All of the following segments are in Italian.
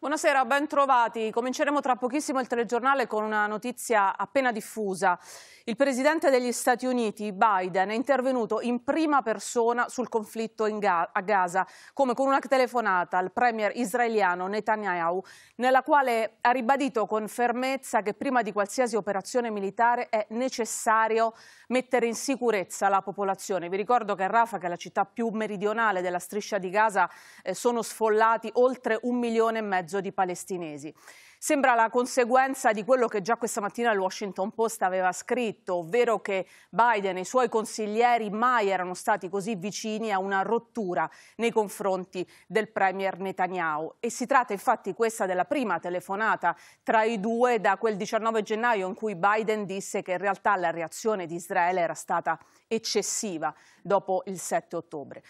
Buonasera, ben trovati. Cominceremo tra pochissimo il telegiornale con una notizia appena diffusa. Il presidente degli Stati Uniti, Biden, è intervenuto in prima persona sul conflitto Ga a Gaza, come con una telefonata al premier israeliano Netanyahu, nella quale ha ribadito con fermezza che prima di qualsiasi operazione militare è necessario mettere in sicurezza la popolazione. Vi ricordo che a Rafah, che è la città più meridionale della striscia di Gaza, eh, sono sfollati oltre un milione e mezzo mezzo di palestinesi. Sembra la conseguenza di quello che già questa mattina il Washington Post aveva scritto, ovvero che Biden e i suoi consiglieri mai erano stati così vicini a una rottura nei confronti del premier Netanyahu. E si tratta infatti questa della prima telefonata tra i due da quel 19 gennaio in cui Biden disse che in realtà la reazione di Israele era stata eccessiva dopo il 7 ottobre.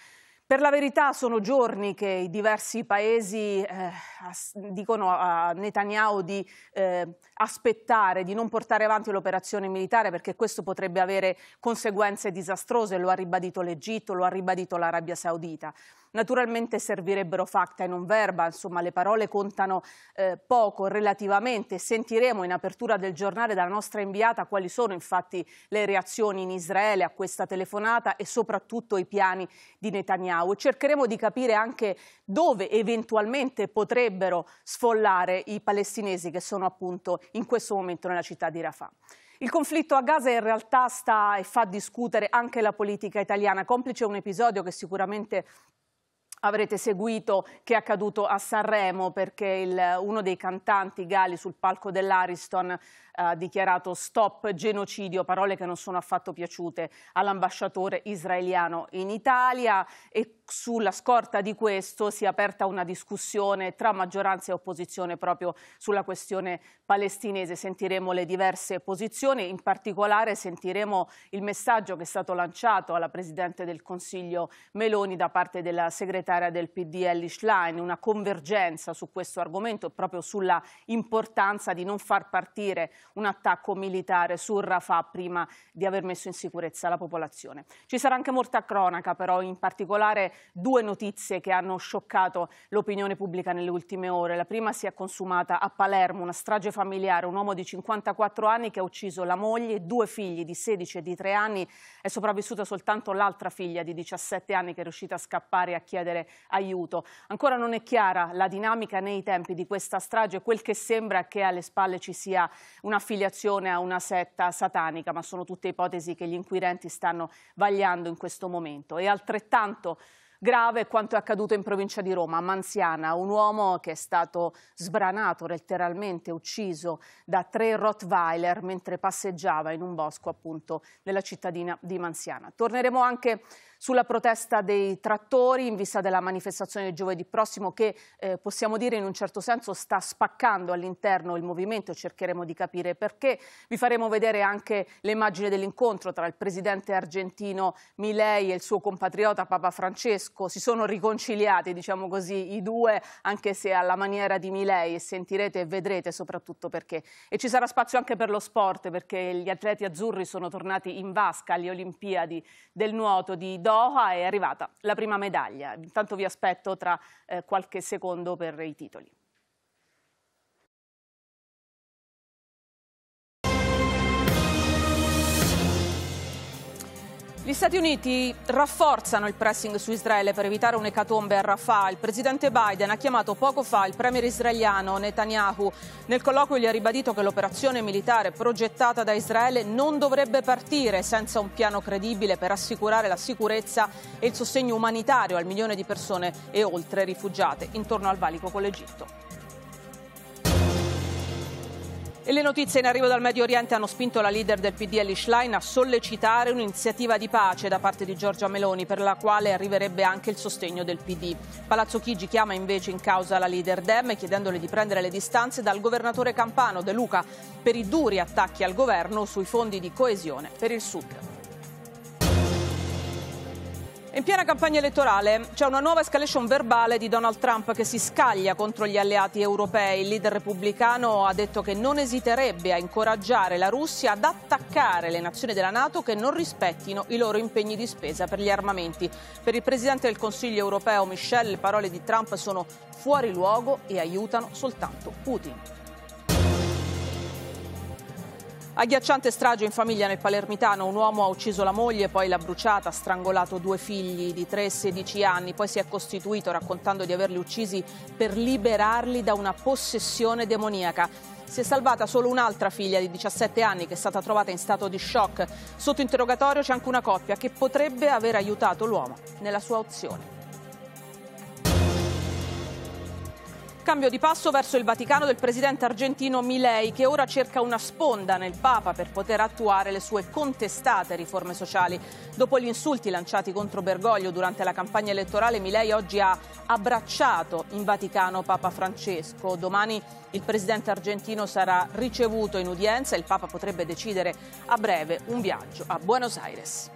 Per la verità sono giorni che i diversi paesi eh, dicono a Netanyahu di eh, aspettare, di non portare avanti l'operazione militare perché questo potrebbe avere conseguenze disastrose, lo ha ribadito l'Egitto, lo ha ribadito l'Arabia Saudita. Naturalmente servirebbero facta e non verba, insomma le parole contano eh, poco relativamente. Sentiremo in apertura del giornale dalla nostra inviata quali sono infatti le reazioni in Israele a questa telefonata e soprattutto i piani di Netanyahu. Cercheremo di capire anche dove eventualmente potrebbero sfollare i palestinesi che sono appunto in questo momento nella città di Rafah. Il conflitto a Gaza in realtà sta e fa discutere anche la politica italiana, complice un episodio che sicuramente Avrete seguito che è accaduto a Sanremo perché il, uno dei cantanti gali sul palco dell'Ariston ha dichiarato stop genocidio, parole che non sono affatto piaciute all'ambasciatore israeliano in Italia e sulla scorta di questo si è aperta una discussione tra maggioranza e opposizione proprio sulla questione palestinese. Sentiremo le diverse posizioni, in particolare sentiremo il messaggio che è stato lanciato alla Presidente del Consiglio Meloni da parte della segretaria del PD Ellie Schlein, una convergenza su questo argomento, proprio sulla importanza di non far partire un attacco militare su Rafah prima di aver messo in sicurezza la popolazione. Ci sarà anche molta cronaca però, in particolare due notizie che hanno scioccato l'opinione pubblica nelle ultime ore. La prima si è consumata a Palermo, una strage familiare, un uomo di 54 anni che ha ucciso la moglie e due figli di 16 e di 3 anni, è sopravvissuta soltanto l'altra figlia di 17 anni che è riuscita a scappare e a chiedere aiuto. Ancora non è chiara la dinamica nei tempi di questa strage, quel che sembra che alle spalle ci sia una un'affiliazione a una setta satanica, ma sono tutte ipotesi che gli inquirenti stanno vagliando in questo momento. E altrettanto grave quanto è accaduto in provincia di Roma, a Manziana, un uomo che è stato sbranato, letteralmente ucciso da tre Rottweiler mentre passeggiava in un bosco appunto nella cittadina di Manziana. Torneremo anche sulla protesta dei trattori in vista della manifestazione di giovedì prossimo che eh, possiamo dire in un certo senso sta spaccando all'interno il movimento, cercheremo di capire perché. Vi faremo vedere anche le immagini dell'incontro tra il presidente argentino Milei e il suo compatriota Papa Francesco. Si sono riconciliati, diciamo così, i due, anche se alla maniera di Milei e sentirete e vedrete soprattutto perché. E ci sarà spazio anche per lo sport perché gli atleti azzurri sono tornati in vasca alle Olimpiadi del nuoto di Doha è arrivata la prima medaglia. Intanto vi aspetto tra eh, qualche secondo per i titoli. Gli Stati Uniti rafforzano il pressing su Israele per evitare un'ecatombe a Rafah. Il presidente Biden ha chiamato poco fa il premier israeliano Netanyahu. Nel colloquio gli ha ribadito che l'operazione militare progettata da Israele non dovrebbe partire senza un piano credibile per assicurare la sicurezza e il sostegno umanitario al milione di persone e oltre rifugiate intorno al valico con l'Egitto. E le notizie in arrivo dal Medio Oriente hanno spinto la leader del PD Elish Line a sollecitare un'iniziativa di pace da parte di Giorgia Meloni per la quale arriverebbe anche il sostegno del PD. Palazzo Chigi chiama invece in causa la leader Dem chiedendole di prendere le distanze dal governatore campano De Luca per i duri attacchi al governo sui fondi di coesione per il Sud. In piena campagna elettorale c'è una nuova escalation verbale di Donald Trump che si scaglia contro gli alleati europei. Il leader repubblicano ha detto che non esiterebbe a incoraggiare la Russia ad attaccare le nazioni della Nato che non rispettino i loro impegni di spesa per gli armamenti. Per il presidente del Consiglio europeo Michel le parole di Trump sono fuori luogo e aiutano soltanto Putin. Agghiacciante strage in famiglia nel Palermitano, un uomo ha ucciso la moglie, poi l'ha bruciata, ha strangolato due figli di 3 e 16 anni, poi si è costituito raccontando di averli uccisi per liberarli da una possessione demoniaca. Si è salvata solo un'altra figlia di 17 anni che è stata trovata in stato di shock. Sotto interrogatorio c'è anche una coppia che potrebbe aver aiutato l'uomo nella sua azione. cambio di passo verso il Vaticano del presidente argentino Milei, che ora cerca una sponda nel Papa per poter attuare le sue contestate riforme sociali. Dopo gli insulti lanciati contro Bergoglio durante la campagna elettorale, Milei oggi ha abbracciato in Vaticano Papa Francesco. Domani il presidente argentino sarà ricevuto in udienza e il Papa potrebbe decidere a breve un viaggio a Buenos Aires.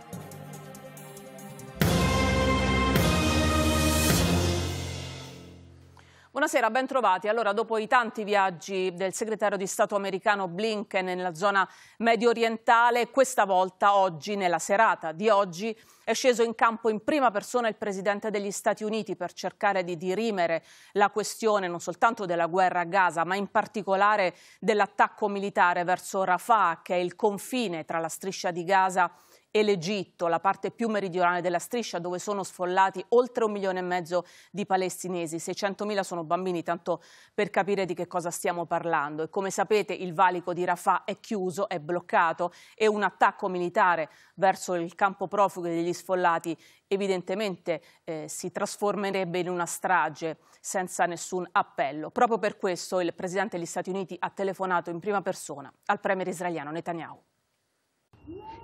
Buonasera, ben trovati. Allora, dopo i tanti viaggi del segretario di Stato americano Blinken nella zona medio orientale, questa volta oggi, nella serata di oggi, è sceso in campo in prima persona il presidente degli Stati Uniti per cercare di dirimere la questione non soltanto della guerra a Gaza, ma in particolare dell'attacco militare verso Rafah, che è il confine tra la striscia di Gaza e e l'Egitto, la parte più meridionale della striscia dove sono sfollati oltre un milione e mezzo di palestinesi, 600.000 sono bambini, tanto per capire di che cosa stiamo parlando. E come sapete il valico di Rafah è chiuso, è bloccato e un attacco militare verso il campo profughi degli sfollati evidentemente eh, si trasformerebbe in una strage senza nessun appello. Proprio per questo il Presidente degli Stati Uniti ha telefonato in prima persona al Premier israeliano Netanyahu.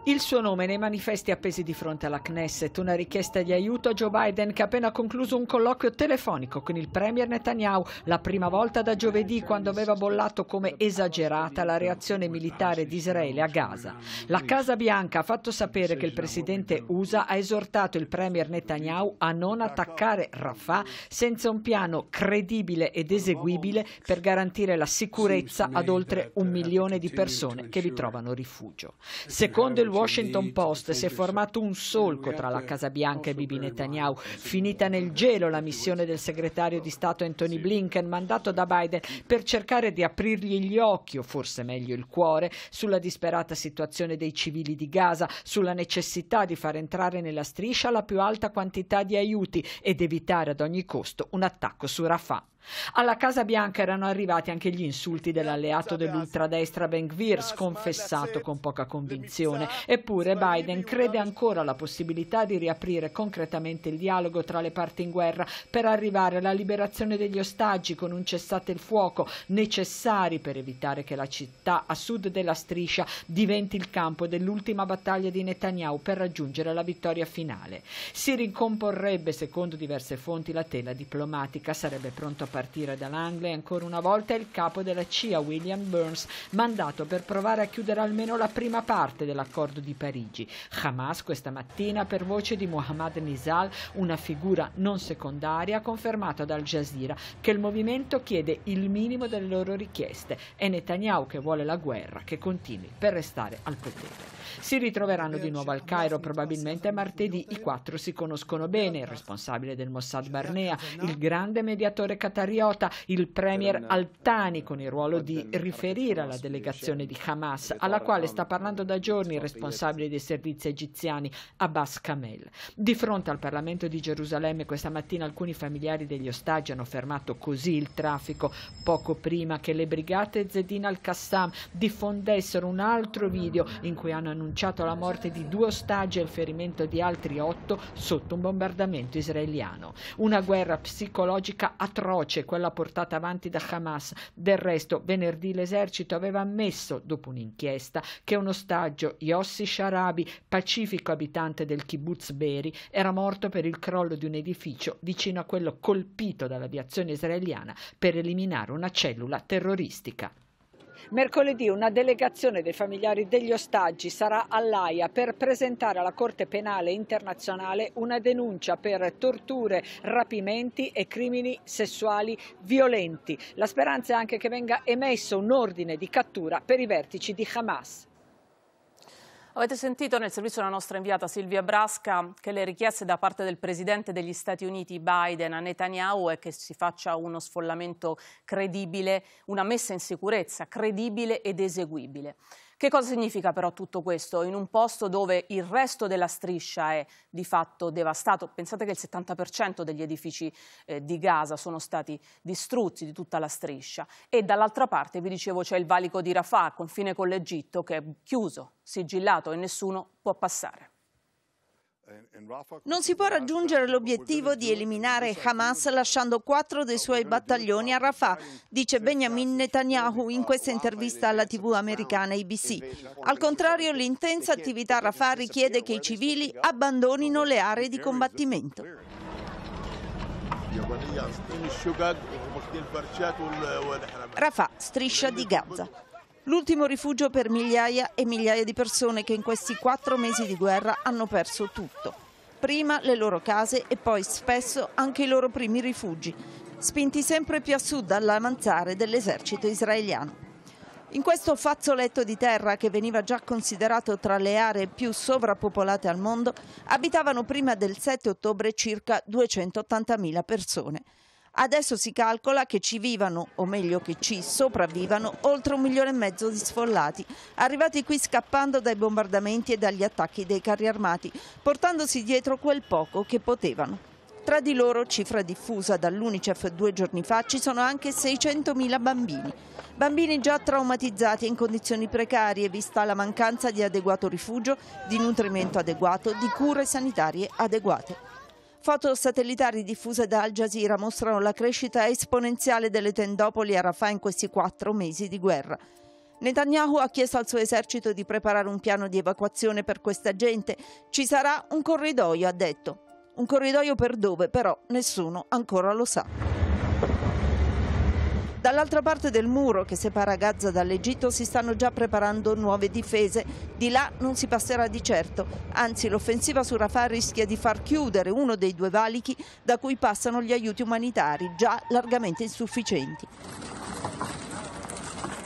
Il suo nome nei manifesti appesi di fronte alla Knesset, una richiesta di aiuto a Joe Biden che ha appena concluso un colloquio telefonico con il premier Netanyahu, la prima volta da giovedì quando aveva bollato come esagerata la reazione militare di Israele a Gaza. La Casa Bianca ha fatto sapere che il presidente USA ha esortato il premier Netanyahu a non attaccare Rafah senza un piano credibile ed eseguibile per garantire la sicurezza ad oltre un milione di persone che vi trovano rifugio. Secondo Secondo il Washington Post si è formato un solco tra la Casa Bianca e Bibi Netanyahu. Finita nel gelo la missione del segretario di Stato Anthony Blinken, mandato da Biden per cercare di aprirgli gli occhi, o forse meglio il cuore, sulla disperata situazione dei civili di Gaza, sulla necessità di far entrare nella striscia la più alta quantità di aiuti ed evitare ad ogni costo un attacco su Rafah. Alla Casa Bianca erano arrivati anche gli insulti dell'alleato dell'ultradestra Ben Gvir, sconfessato con poca convinzione. Eppure Biden crede ancora alla possibilità di riaprire concretamente il dialogo tra le parti in guerra per arrivare alla liberazione degli ostaggi con un cessate il fuoco necessari per evitare che la città a sud della striscia diventi il campo dell'ultima battaglia di Netanyahu per raggiungere la vittoria finale. Si ricomporrebbe, secondo diverse fonti, la tela diplomatica, sarebbe pronta partire dall'Anglia ancora una volta il capo della CIA William Burns, mandato per provare a chiudere almeno la prima parte dell'accordo di Parigi. Hamas questa mattina per voce di Mohammad Nizal, una figura non secondaria, ha confermato ad Al Jazeera che il movimento chiede il minimo delle loro richieste. È Netanyahu che vuole la guerra che continui per restare al potere. Si ritroveranno di nuovo al Cairo probabilmente martedì. I quattro si conoscono bene, il responsabile del Mossad Barnea, il grande mediatore catariota, il premier Altani con il ruolo di riferire alla delegazione di Hamas, alla quale sta parlando da giorni il responsabile dei servizi egiziani Abbas Kamel. Di fronte al Parlamento di Gerusalemme questa mattina alcuni familiari degli ostaggi hanno fermato così il traffico poco prima che le brigate Zedin al-Qassam diffondessero un altro video in cui hanno annunciato la morte di due ostaggi e il ferimento di altri otto sotto un bombardamento israeliano. Una guerra psicologica atroce, quella portata avanti da Hamas. Del resto, venerdì l'esercito aveva ammesso, dopo un'inchiesta, che un ostaggio, Yossi Sharabi, pacifico abitante del kibbutz Beri, era morto per il crollo di un edificio vicino a quello colpito dall'aviazione israeliana per eliminare una cellula terroristica. Mercoledì una delegazione dei familiari degli ostaggi sarà all'AIA per presentare alla Corte Penale Internazionale una denuncia per torture, rapimenti e crimini sessuali violenti. La speranza è anche che venga emesso un ordine di cattura per i vertici di Hamas. Avete sentito nel servizio della nostra inviata Silvia Brasca che le richieste da parte del presidente degli Stati Uniti Biden a Netanyahu è che si faccia uno sfollamento credibile, una messa in sicurezza credibile ed eseguibile. Che cosa significa però tutto questo in un posto dove il resto della striscia è di fatto devastato? Pensate che il 70% degli edifici eh, di Gaza sono stati distrutti di tutta la striscia e dall'altra parte, vi dicevo, c'è il valico di Rafah, confine con l'Egitto, che è chiuso, sigillato e nessuno può passare. Non si può raggiungere l'obiettivo di eliminare Hamas lasciando quattro dei suoi battaglioni a Rafah, dice Benjamin Netanyahu in questa intervista alla TV americana ABC. Al contrario, l'intensa attività a Rafah richiede che i civili abbandonino le aree di combattimento. Rafah, striscia di Gaza l'ultimo rifugio per migliaia e migliaia di persone che in questi quattro mesi di guerra hanno perso tutto. Prima le loro case e poi spesso anche i loro primi rifugi, spinti sempre più a sud dall'avanzare dell'esercito israeliano. In questo fazzoletto di terra, che veniva già considerato tra le aree più sovrappopolate al mondo, abitavano prima del 7 ottobre circa 280.000 persone. Adesso si calcola che ci vivano, o meglio che ci sopravvivano, oltre un milione e mezzo di sfollati, arrivati qui scappando dai bombardamenti e dagli attacchi dei carri armati, portandosi dietro quel poco che potevano. Tra di loro, cifra diffusa dall'Unicef due giorni fa, ci sono anche 600.000 bambini. Bambini già traumatizzati in condizioni precarie, vista la mancanza di adeguato rifugio, di nutrimento adeguato, di cure sanitarie adeguate. Foto satellitari diffuse da Al Jazeera mostrano la crescita esponenziale delle tendopoli a Rafah in questi quattro mesi di guerra. Netanyahu ha chiesto al suo esercito di preparare un piano di evacuazione per questa gente. Ci sarà un corridoio, ha detto. Un corridoio per dove, però, nessuno ancora lo sa. Dall'altra parte del muro che separa Gaza dall'Egitto si stanno già preparando nuove difese. Di là non si passerà di certo, anzi l'offensiva su Rafah rischia di far chiudere uno dei due valichi da cui passano gli aiuti umanitari, già largamente insufficienti.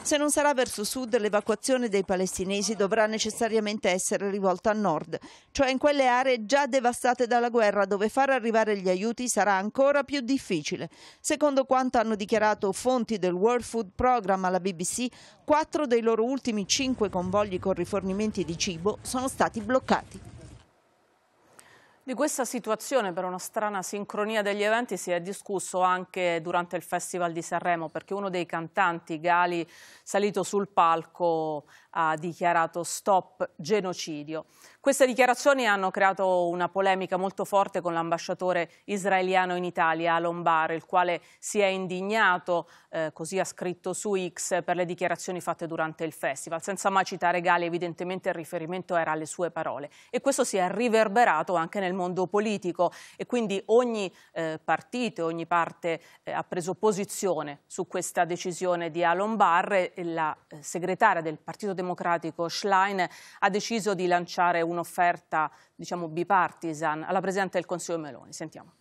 Se non sarà verso sud, l'evacuazione dei palestinesi dovrà necessariamente essere rivolta a nord, cioè in quelle aree già devastate dalla guerra dove far arrivare gli aiuti sarà ancora più difficile. Secondo quanto hanno dichiarato fonti del World Food Program alla BBC, quattro dei loro ultimi cinque convogli con rifornimenti di cibo sono stati bloccati. Di questa situazione, per una strana sincronia degli eventi, si è discusso anche durante il Festival di Sanremo, perché uno dei cantanti gali salito sul palco ha dichiarato stop genocidio. Queste dichiarazioni hanno creato una polemica molto forte con l'ambasciatore israeliano in Italia, Lombare, il quale si è indignato, eh, così ha scritto su X, per le dichiarazioni fatte durante il festival, senza mai citare Gali, evidentemente il riferimento era alle sue parole. E questo si è riverberato anche nel mondo politico e quindi ogni eh, partito, ogni parte eh, ha preso posizione su questa decisione di Alon Barre. La eh, segretaria del Partito Democratico Schlein ha deciso di lanciare un un'offerta diciamo, bipartisan alla Presidente del Consiglio Meloni. Sentiamo.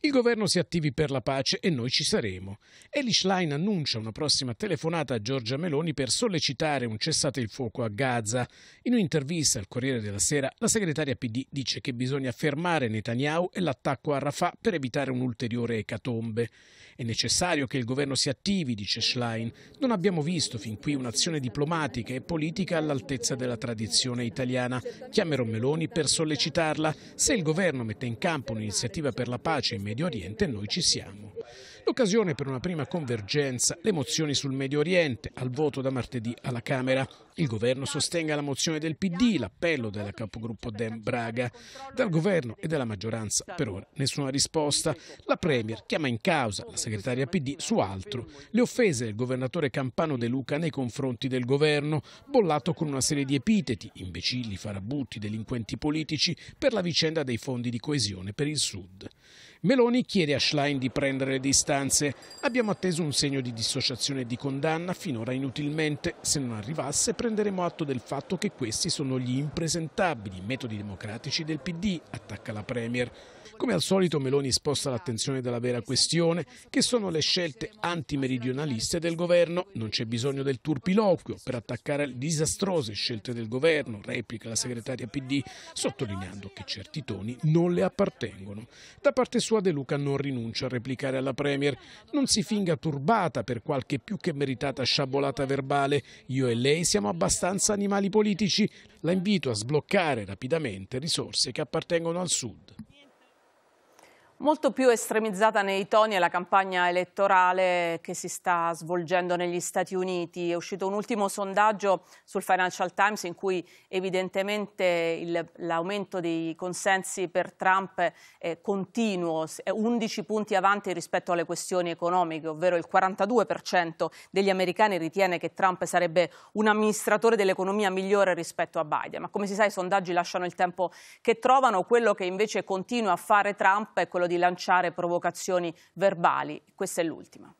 Il governo si attivi per la pace e noi ci saremo. Eli Schlein annuncia una prossima telefonata a Giorgia Meloni per sollecitare un cessate il fuoco a Gaza. In un'intervista al Corriere della Sera, la segretaria PD dice che bisogna fermare Netanyahu e l'attacco a Rafah per evitare un'ulteriore ecatombe. È necessario che il governo si attivi, dice Schlein. Non abbiamo visto fin qui un'azione diplomatica e politica all'altezza della tradizione italiana. Chiamerò Meloni per sollecitarla. Se il governo mette in campo un'iniziativa per la pace pace in Medio Oriente noi ci siamo. L'occasione per una prima convergenza, le mozioni sul Medio Oriente, al voto da martedì alla Camera. Il governo sostenga la mozione del PD, l'appello della capogruppo Dem Braga. Dal governo e dalla maggioranza per ora nessuna risposta. La Premier chiama in causa la segretaria PD su altro. Le offese del governatore Campano De Luca nei confronti del governo, bollato con una serie di epiteti, imbecilli, farabutti, delinquenti politici, per la vicenda dei fondi di coesione per il Sud. Meloni chiede a Schlein di prendere le distanze. Abbiamo atteso un segno di dissociazione e di condanna, finora inutilmente, se non arrivasse prenderemo atto del fatto che questi sono gli impresentabili metodi democratici del PD, attacca la Premier. Come al solito Meloni sposta l'attenzione dalla vera questione, che sono le scelte antimeridionaliste del governo. Non c'è bisogno del turpiloquio per attaccare le disastrose scelte del governo, replica la segretaria PD, sottolineando che certi toni non le appartengono. Da parte sua De Luca non rinuncia a replicare alla Premier. Non si finga turbata per qualche più che meritata sciabolata verbale. Io e lei siamo abbastanza animali politici, la invito a sbloccare rapidamente risorse che appartengono al Sud. Molto più estremizzata nei toni è la campagna elettorale che si sta svolgendo negli Stati Uniti. È uscito un ultimo sondaggio sul Financial Times in cui evidentemente l'aumento dei consensi per Trump è continuo, è 11 punti avanti rispetto alle questioni economiche, ovvero il 42% degli americani ritiene che Trump sarebbe un amministratore dell'economia migliore rispetto a Biden. Ma come si sa i sondaggi lasciano il tempo che trovano, quello che invece continua a fare Trump è quello di di lanciare provocazioni verbali. Questa è l'ultima.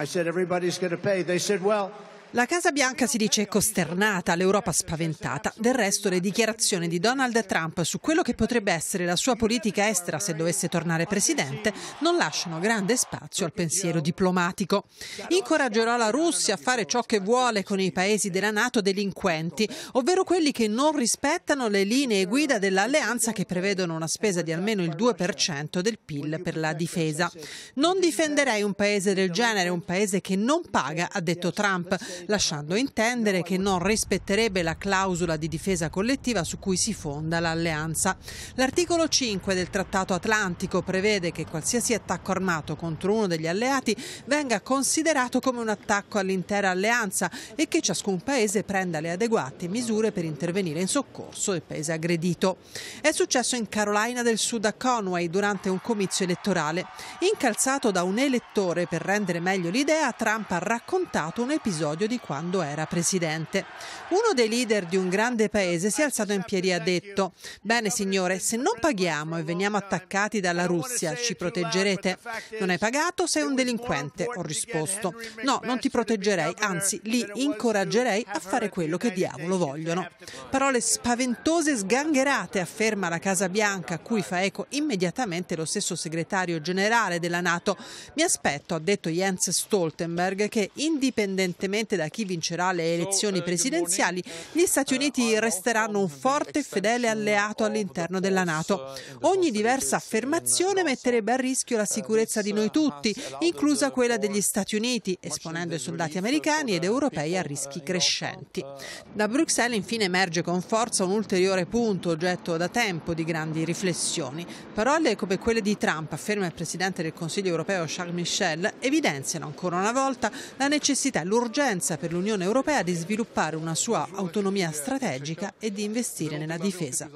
I said everybody's going to pay. They said, well, la Casa Bianca si dice costernata, l'Europa spaventata. Del resto le dichiarazioni di Donald Trump su quello che potrebbe essere la sua politica estera se dovesse tornare presidente non lasciano grande spazio al pensiero diplomatico. Incoraggerò la Russia a fare ciò che vuole con i paesi della Nato delinquenti, ovvero quelli che non rispettano le linee guida dell'alleanza che prevedono una spesa di almeno il 2% del PIL per la difesa. Non difenderei un paese del genere, un paese che non paga, ha detto Trump lasciando intendere che non rispetterebbe la clausola di difesa collettiva su cui si fonda l'alleanza. L'articolo 5 del Trattato Atlantico prevede che qualsiasi attacco armato contro uno degli alleati venga considerato come un attacco all'intera alleanza e che ciascun paese prenda le adeguate misure per intervenire in soccorso del paese aggredito. È successo in Carolina del Sud a Conway durante un comizio elettorale. Incalzato da un elettore per rendere meglio l'idea, Trump ha raccontato un episodio di di quando era presidente. Uno dei leader di un grande paese si è alzato in piedi e ha detto «Bene signore, se non paghiamo e veniamo attaccati dalla Russia, ci proteggerete? Non hai pagato, sei un delinquente», ho risposto. «No, non ti proteggerei, anzi li incoraggerei a fare quello che diavolo vogliono». Parole spaventose e sgangherate, afferma la Casa Bianca, a cui fa eco immediatamente lo stesso segretario generale della Nato. Mi aspetto, ha detto Jens Stoltenberg, che indipendentemente da da chi vincerà le elezioni eh, presidenziali, gli Stati Uniti resteranno un forte e fedele alleato all'interno della Nato. Ogni diversa affermazione metterebbe a rischio la eh, sicurezza di noi tutti, inclusa quella degli Stati Uniti, esponendo i soldati americani ed europei a rischi eh, crescenti. Da Bruxelles infine emerge con forza un ulteriore punto oggetto da tempo di grandi riflessioni. Parole come quelle di Trump, afferma il Presidente del Consiglio europeo Charles Michel, evidenziano ancora una volta la necessità e l'urgenza esigenza per l'Unione Europea di sviluppare una sua autonomia strategica e di investire nella difesa.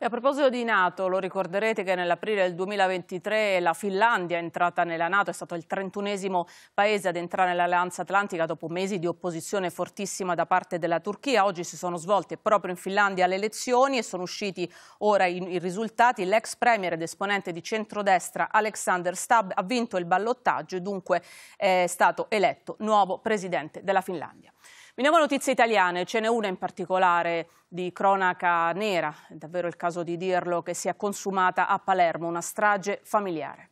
E a proposito di Nato, lo ricorderete che nell'aprile del 2023 la Finlandia è entrata nella Nato, è stato il 31 paese ad entrare nell'Alleanza Atlantica dopo mesi di opposizione fortissima da parte della Turchia. Oggi si sono svolte proprio in Finlandia le elezioni e sono usciti ora i, i risultati. L'ex premier ed esponente di centrodestra Alexander Stubb ha vinto il ballottaggio e dunque è stato eletto nuovo presidente della Finlandia. Veniamo a notizie italiane, ce n'è una in particolare di cronaca nera, è davvero il caso di dirlo, che si è consumata a Palermo, una strage familiare.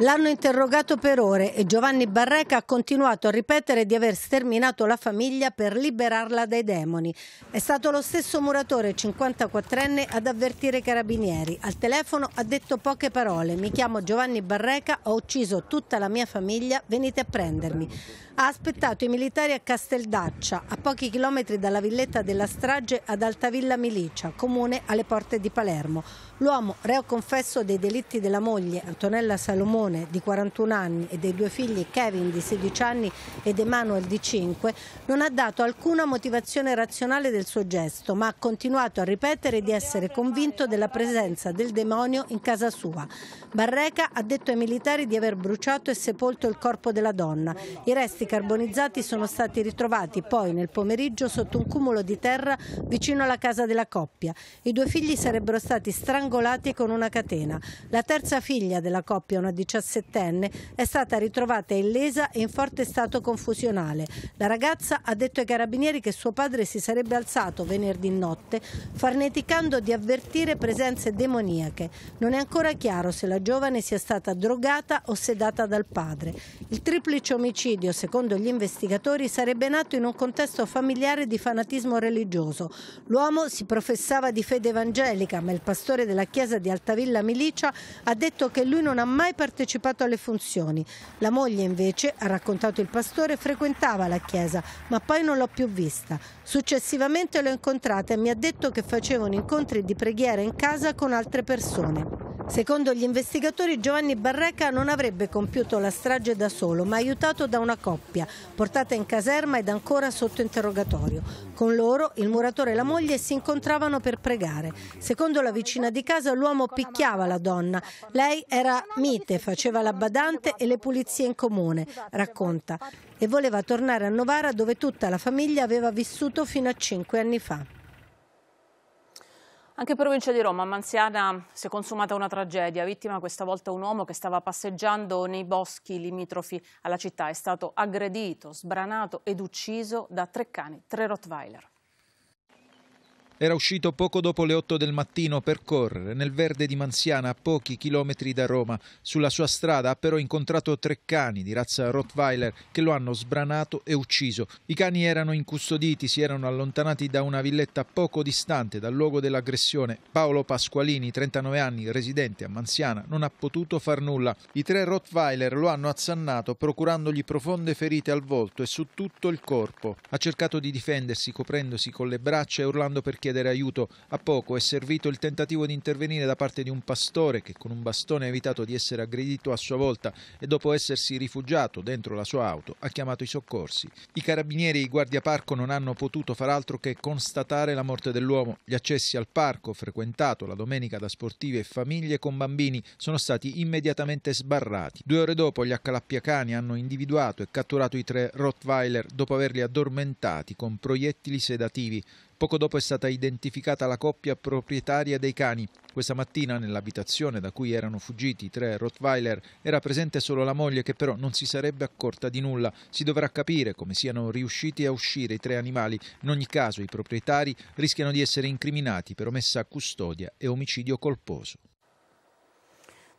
L'hanno interrogato per ore e Giovanni Barreca ha continuato a ripetere di aver sterminato la famiglia per liberarla dai demoni. È stato lo stesso muratore 54enne ad avvertire i carabinieri. Al telefono ha detto poche parole. Mi chiamo Giovanni Barreca, ho ucciso tutta la mia famiglia, venite a prendermi. Ha aspettato i militari a Casteldaccia, a pochi chilometri dalla villetta della strage ad Altavilla Milicia, comune alle porte di Palermo. L'uomo, reo confesso dei delitti della moglie Antonella Salomone di 41 anni e dei due figli Kevin di 16 anni ed Emanuel di 5, non ha dato alcuna motivazione razionale del suo gesto, ma ha continuato a ripetere di essere convinto della presenza del demonio in casa sua. Barreca ha detto ai militari di aver bruciato e sepolto il corpo della donna. I resti carbonizzati sono stati ritrovati poi nel pomeriggio sotto un cumulo di terra vicino alla casa della coppia. I due figli sarebbero stati strangolati strangolati con una catena. La terza figlia della coppia, una diciassettenne, è stata ritrovata illesa e in forte stato confusionale. La ragazza ha detto ai carabinieri che suo padre si sarebbe alzato venerdì notte farneticando di avvertire presenze demoniache. Non è ancora chiaro se la giovane sia stata drogata o sedata dal padre. Il triplice omicidio, secondo gli investigatori, sarebbe nato in un contesto familiare di fanatismo religioso. L'uomo si professava di fede evangelica, ma il pastore della della chiesa di Altavilla Milicia, ha detto che lui non ha mai partecipato alle funzioni. La moglie invece, ha raccontato il pastore, frequentava la chiesa, ma poi non l'ho più vista. Successivamente l'ho incontrata e mi ha detto che facevano incontri di preghiera in casa con altre persone. Secondo gli investigatori Giovanni Barreca non avrebbe compiuto la strage da solo, ma aiutato da una coppia, portata in caserma ed ancora sotto interrogatorio. Con loro il muratore e la moglie si incontravano per pregare. Secondo la vicina di casa l'uomo picchiava la donna. Lei era mite, faceva la badante e le pulizie in comune, racconta, e voleva tornare a Novara dove tutta la famiglia aveva vissuto fino a cinque anni fa. Anche in provincia di Roma, a Manziana, si è consumata una tragedia. Vittima questa volta un uomo che stava passeggiando nei boschi limitrofi alla città. È stato aggredito, sbranato ed ucciso da tre cani, tre Rottweiler. Era uscito poco dopo le 8 del mattino per correre nel verde di Manziana a pochi chilometri da Roma. Sulla sua strada ha però incontrato tre cani di razza Rottweiler che lo hanno sbranato e ucciso. I cani erano incustoditi, si erano allontanati da una villetta poco distante dal luogo dell'aggressione. Paolo Pasqualini, 39 anni, residente a Manziana, non ha potuto far nulla. I tre Rottweiler lo hanno azzannato procurandogli profonde ferite al volto e su tutto il corpo. Ha cercato di difendersi coprendosi con le braccia e urlando perché chiedere aiuto. A poco è servito il tentativo di intervenire da parte di un pastore che con un bastone ha evitato di essere aggredito a sua volta e dopo essersi rifugiato dentro la sua auto ha chiamato i soccorsi. I carabinieri e i guardiaparco non hanno potuto far altro che constatare la morte dell'uomo. Gli accessi al parco, frequentato la domenica da sportivi e famiglie con bambini, sono stati immediatamente sbarrati. Due ore dopo gli accalappiacani hanno individuato e catturato i tre Rottweiler dopo averli addormentati con proiettili sedativi. Poco dopo è stata identificata la coppia proprietaria dei cani. Questa mattina nell'abitazione da cui erano fuggiti i tre Rottweiler era presente solo la moglie che però non si sarebbe accorta di nulla. Si dovrà capire come siano riusciti a uscire i tre animali. In ogni caso i proprietari rischiano di essere incriminati per omessa custodia e omicidio colposo.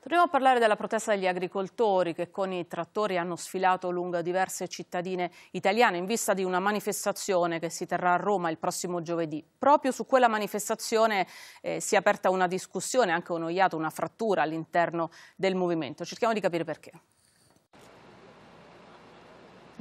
Torniamo a parlare della protesta degli agricoltori che con i trattori hanno sfilato lungo diverse cittadine italiane in vista di una manifestazione che si terrà a Roma il prossimo giovedì. Proprio su quella manifestazione eh, si è aperta una discussione, anche un oiato, una frattura all'interno del movimento. Cerchiamo di capire perché.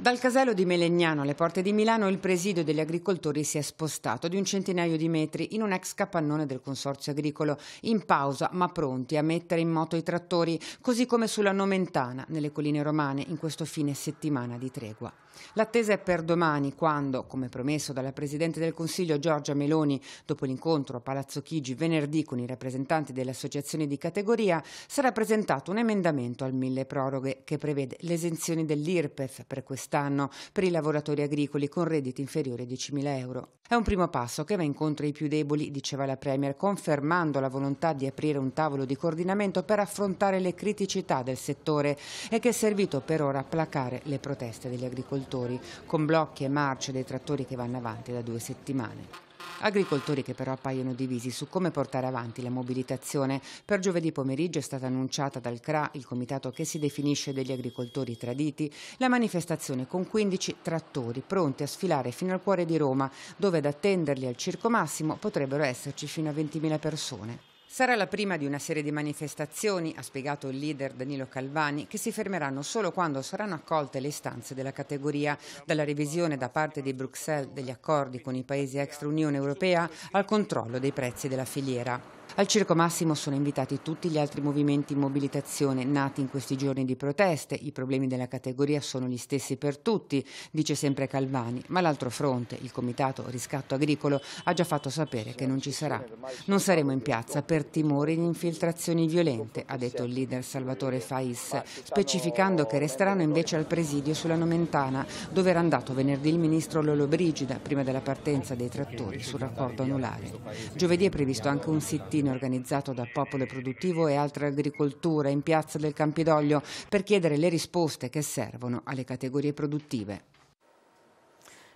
Dal casello di Melegnano alle porte di Milano il presidio degli agricoltori si è spostato di un centinaio di metri in un ex capannone del consorzio agricolo, in pausa ma pronti a mettere in moto i trattori, così come sulla Nomentana, nelle colline romane, in questo fine settimana di tregua. L'attesa è per domani, quando, come promesso dalla Presidente del Consiglio Giorgia Meloni, dopo l'incontro a Palazzo Chigi venerdì con i rappresentanti delle associazioni di categoria, sarà presentato un emendamento al mille proroghe che prevede l'esenzione dell'IRPEF per quest'anno per i lavoratori agricoli con redditi inferiori a 10.000 euro. È un primo passo che va incontro ai più deboli, diceva la Premier, confermando la volontà di aprire un tavolo di coordinamento per affrontare le criticità del settore e che è servito per ora a placare le proteste degli agricoltori agricoltori con blocchi e marce dei trattori che vanno avanti da due settimane. Agricoltori che però appaiono divisi su come portare avanti la mobilitazione. Per giovedì pomeriggio è stata annunciata dal CRA, il comitato che si definisce degli agricoltori traditi, la manifestazione con 15 trattori pronti a sfilare fino al cuore di Roma, dove ad attenderli al Circo Massimo potrebbero esserci fino a 20.000 persone. Sarà la prima di una serie di manifestazioni, ha spiegato il leader Danilo Calvani, che si fermeranno solo quando saranno accolte le istanze della categoria, dalla revisione da parte di Bruxelles degli accordi con i paesi extra Unione Europea al controllo dei prezzi della filiera. Al Circo Massimo sono invitati tutti gli altri movimenti in mobilitazione nati in questi giorni di proteste. I problemi della categoria sono gli stessi per tutti, dice sempre Calvani, ma l'altro fronte, il Comitato Riscatto Agricolo, ha già fatto sapere che non ci sarà. Non saremo in piazza per timore di infiltrazioni violente, ha detto il leader Salvatore Fais, specificando che resteranno invece al presidio sulla Nomentana, dove era andato venerdì il ministro Lollobrigida prima della partenza dei trattori sul raccordo anulare. Giovedì è previsto anche un sit-in convegno organizzato da Popolo Produttivo e altre agricolture in piazza del Campidoglio per chiedere le risposte che servono alle categorie produttive.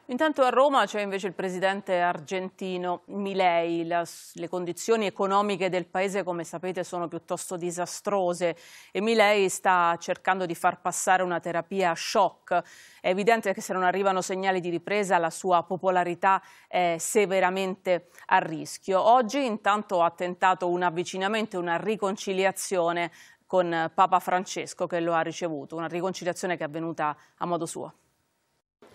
Intanto a Roma c'è invece il presidente argentino Milei. La, le condizioni economiche del paese, come sapete, sono piuttosto disastrose e Milei sta cercando di far passare una terapia a shock. È evidente che se non arrivano segnali di ripresa la sua popolarità è severamente a rischio. Oggi intanto ha tentato un avvicinamento una riconciliazione con Papa Francesco che lo ha ricevuto, una riconciliazione che è avvenuta a modo suo.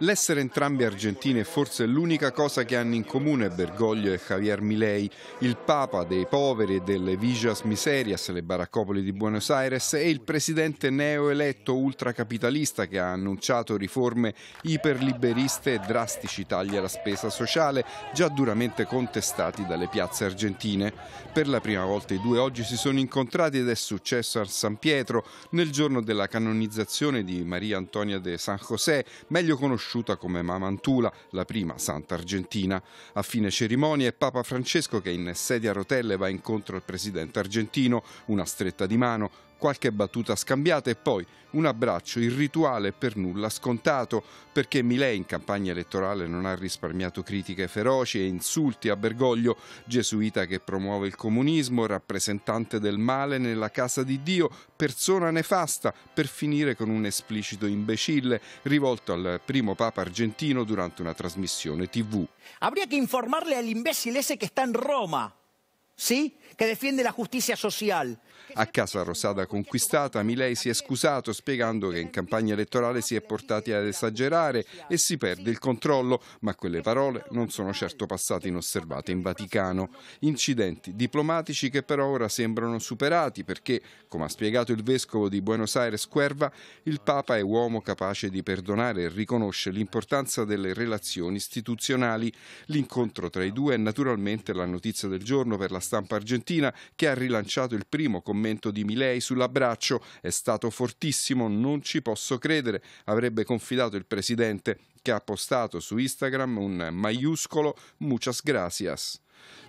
L'essere entrambi argentini è forse l'unica cosa che hanno in comune Bergoglio e Javier Milei, il papa dei poveri e delle Vigias Miserias, le baraccopoli di Buenos Aires, e il presidente neoeletto ultracapitalista che ha annunciato riforme iperliberiste e drastici tagli alla spesa sociale, già duramente contestati dalle piazze argentine. Per la prima volta i due oggi si sono incontrati ed è successo a San Pietro nel giorno della canonizzazione di Maria Antonia de San José, meglio conosciuta conosciuta come Mamantula, la prima santa argentina. A fine cerimonia è Papa Francesco che in sedia a rotelle va incontro al presidente argentino, una stretta di mano, qualche battuta scambiata e poi un abbraccio, il rituale per nulla scontato, perché Milei in campagna elettorale non ha risparmiato critiche feroci e insulti a Bergoglio, gesuita che promuove il comunismo, rappresentante del male nella casa di Dio, persona nefasta, per finire con un esplicito imbecille rivolto al primo papa argentino durante una trasmissione tv. Habría che informarle al imbécile ese que está en Roma, ¿sí? Que defiende la giustizia sociale. A casa Rosada conquistata, Milei si è scusato spiegando che in campagna elettorale si è portati ad esagerare e si perde il controllo, ma quelle parole non sono certo passate inosservate in Vaticano. Incidenti diplomatici che però ora sembrano superati perché, come ha spiegato il vescovo di Buenos Aires Cuerva, il Papa è uomo capace di perdonare e riconosce l'importanza delle relazioni istituzionali. L'incontro tra i due è naturalmente la notizia del giorno per la stampa argentina che ha rilanciato il primo commento commento di Milei sull'abbraccio è stato fortissimo, non ci posso credere, avrebbe confidato il presidente che ha postato su Instagram un maiuscolo Muchas gracias.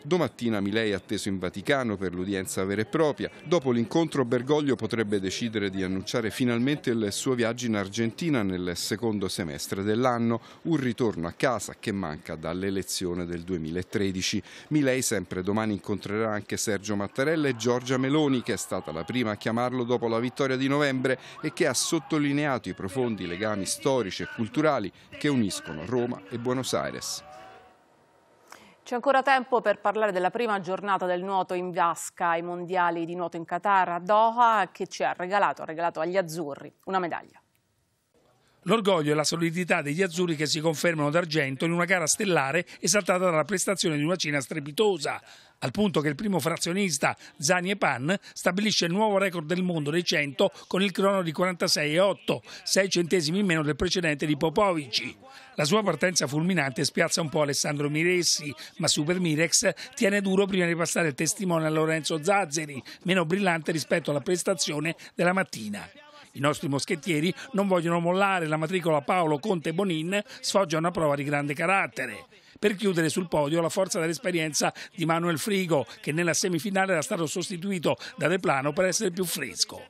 Domattina Milei è atteso in Vaticano per l'udienza vera e propria. Dopo l'incontro Bergoglio potrebbe decidere di annunciare finalmente il suo viaggio in Argentina nel secondo semestre dell'anno, un ritorno a casa che manca dall'elezione del 2013. Milei sempre domani incontrerà anche Sergio Mattarella e Giorgia Meloni, che è stata la prima a chiamarlo dopo la vittoria di novembre e che ha sottolineato i profondi legami storici e culturali che uniscono Roma e Buenos Aires. C'è ancora tempo per parlare della prima giornata del nuoto in vasca ai mondiali di nuoto in Qatar a Doha che ci ha regalato, ha regalato agli azzurri una medaglia. L'orgoglio e la solidità degli azzurri che si confermano d'argento in una gara stellare esaltata dalla prestazione di una Cina strepitosa, al punto che il primo frazionista Zani e Pan stabilisce il nuovo record del mondo dei 100 con il crono di 46,8, 6 centesimi in meno del precedente di Popovici. La sua partenza fulminante spiazza un po' Alessandro Miressi, ma Super Mirex tiene duro prima di passare il testimone a Lorenzo Zazzeri, meno brillante rispetto alla prestazione della mattina. I nostri moschettieri non vogliono mollare la matricola Paolo Conte Bonin, sfoggia una prova di grande carattere. Per chiudere sul podio la forza dell'esperienza di Manuel Frigo, che nella semifinale era stato sostituito da De Plano per essere più fresco.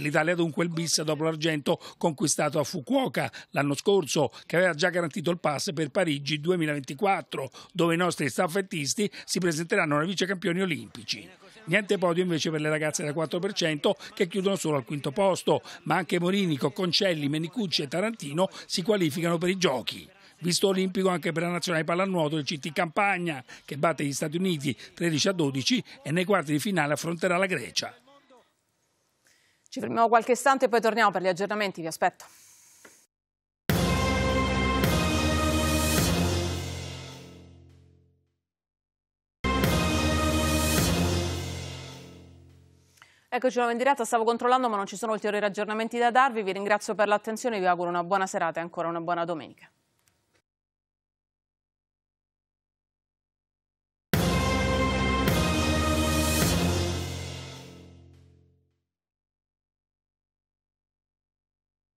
L'Italia dunque il bis dopo l'argento conquistato a Fukuoka l'anno scorso, che aveva già garantito il pass per Parigi 2024, dove i nostri staffettisti si presenteranno ai vicecampioni olimpici. Niente podio invece per le ragazze da 4% che chiudono solo al quinto posto, ma anche Morini, Cocconcelli, Menicucci e Tarantino si qualificano per i giochi visto olimpico anche per la nazionale pallanuoto del CT Campagna che batte gli Stati Uniti 13 a 12 e nei quarti di finale affronterà la Grecia. Ci fermiamo qualche istante e poi torniamo per gli aggiornamenti, vi aspetto. Eccoci nuovo in diretta, stavo controllando ma non ci sono ulteriori aggiornamenti da darvi, vi ringrazio per l'attenzione e vi auguro una buona serata e ancora una buona domenica.